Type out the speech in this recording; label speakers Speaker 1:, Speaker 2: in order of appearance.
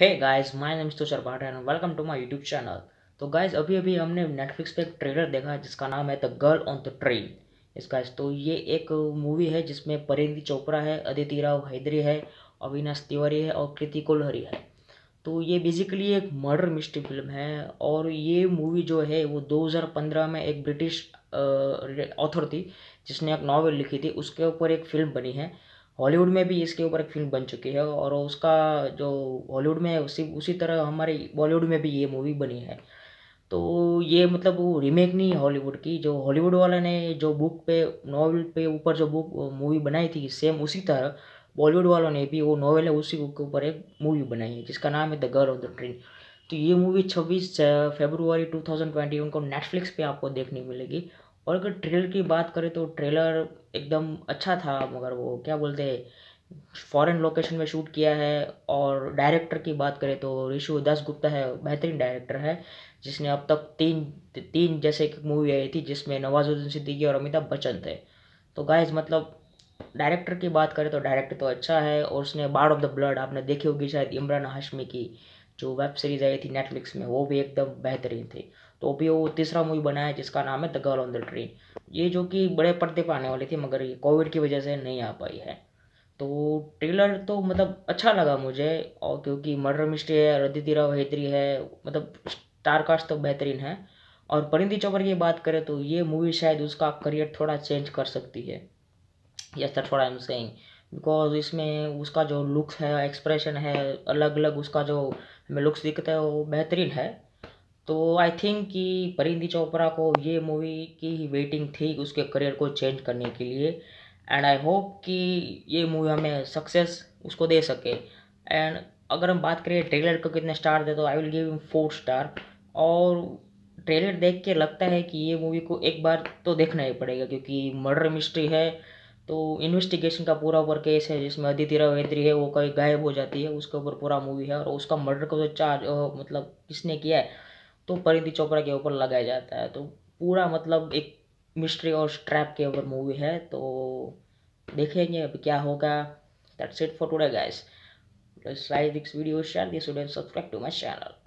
Speaker 1: है guys my name is Tushar Pathak and welcome to my YouTube channel तो guys अभी अभी हमने नेटफ्लिक्स पे एक ट्रेलर देखा जिसका नाम है the girl on the train इस गाइस तो ये एक मूवी है जिसमें परिणीति चोपड़ा है अदिति राव हैदरी है अविनाश तिवारी है और कृति कोल्हरी है तो ये बेसिकली एक मर्डर मिस्ट्री फिल्म है और ये मूवी जो है वो दो में एक ब्रिटिश ऑथर थी जिसने एक नावल लिखी थी उसके ऊपर एक फिल्म बनी है हॉलीवुड में भी इसके ऊपर एक फिल्म बन चुकी है और उसका जो हॉलीवुड में उसी उसी तरह हमारे बॉलीवुड में भी ये मूवी बनी है तो ये मतलब वो रीमेक नहीं है हॉलीवुड की जो हॉलीवुड वाले ने जो बुक पे नॉवल पे ऊपर जो बुक मूवी बनाई थी सेम उसी तरह बॉलीवुड वालों ने भी वो नॉवल है उसी के ऊपर एक मूवी बनाई है जिसका नाम है the girl of the train तो ये मूवी 26 फरवरी 2021 को नेटफ्लिक्स पे आपको देखने मिलेगी और अगर ट्रेलर की बात करें तो ट्रेलर एकदम अच्छा था मगर वो क्या बोलते फॉरेन लोकेशन में शूट किया है और डायरेक्टर की बात करें तो ऋषु दास गुप्ता है बेहतरीन डायरेक्टर है जिसने अब तक तीन तीन जैसे एक मूवी आई थी जिसमें नवाजुद्दीन सिद्दीकी और अमिताभ बच्चन थे तो गाइज मतलब डायरेक्टर की बात करें तो डायरेक्टर तो अच्छा है और उसने बार्ड ऑफ द ब्लड आपने देखी होगी शायद इमरान हाशमी की जो वेब सीरीज़ आई थी नेटफ्लिक्स में वो भी एकदम बेहतरीन थी तो भी वो तीसरा मूवी बनाया जिसका नाम है the girl on the train ये जो कि बड़े पर्दे पर आने वाली थी मगर ये कोविड की वजह से नहीं आ पाई है तो ट्रेलर तो मतलब अच्छा लगा मुझे और क्योंकि मर्डर मिस्ट्री है अदिति राव हेत्री है मतलब स्टारकास्ट तो बेहतरीन है और परिंदी चौपर की बात करें तो ये मूवी शायद उसका करियर थोड़ा चेंज कर सकती है यस थोड़ा आई एम सेइंग बिकॉज इसमें उसका जो लुक्स है एक्सप्रेशन है अलग अलग उसका जो हमें लुक्स दिखता है वो बेहतरीन है तो आई थिंक कि परिंदी चोपड़ा को ये मूवी की ही वेटिंग थी उसके करियर को चेंज करने के लिए एंड आई होप कि ये मूवी हमें सक्सेस उसको दे सके एंड अगर हम बात करें ट्रेलर को कितने स्टार दे तो I will give four star और ट्रेलर देख के लगता है कि ये मूवी को एक बार तो देखना ही पड़ेगा क्योंकि मर्डर मिस्ट्री है तो इन्वेस्टिगेशन का पूरा ऊपर केस है जिसमें अदिति रवेंद्री है वो कहीं गायब हो जाती है उसके ऊपर पूरा मूवी है और उसका मर्डर का जो चार्ज मतलब किसने किया है तो परिधि चोपड़ा के ऊपर लगाया जाता है तो पूरा मतलब एक मिस्ट्री और स्ट्रैप के ऊपर मूवी है तो देखेंगे अभी क्या होगा that's it for today guys like this video share this video subscribe to my channel